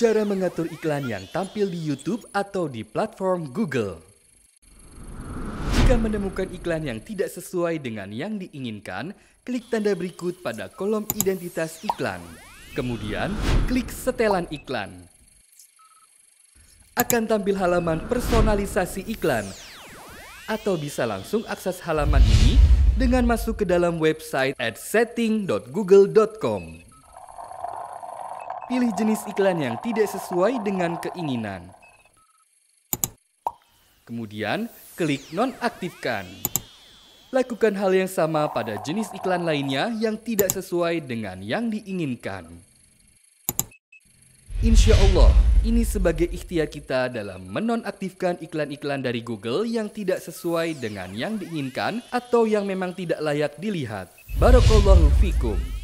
cara mengatur iklan yang tampil di YouTube atau di platform Google. Jika menemukan iklan yang tidak sesuai dengan yang diinginkan, klik tanda berikut pada kolom identitas iklan. Kemudian, klik setelan iklan. Akan tampil halaman personalisasi iklan, atau bisa langsung akses halaman ini dengan masuk ke dalam website at setting.google.com. Pilih jenis iklan yang tidak sesuai dengan keinginan. Kemudian, klik nonaktifkan. Lakukan hal yang sama pada jenis iklan lainnya yang tidak sesuai dengan yang diinginkan. Insya Allah, ini sebagai ikhtiar kita dalam menonaktifkan iklan-iklan dari Google yang tidak sesuai dengan yang diinginkan atau yang memang tidak layak dilihat. Barakallahu fikum.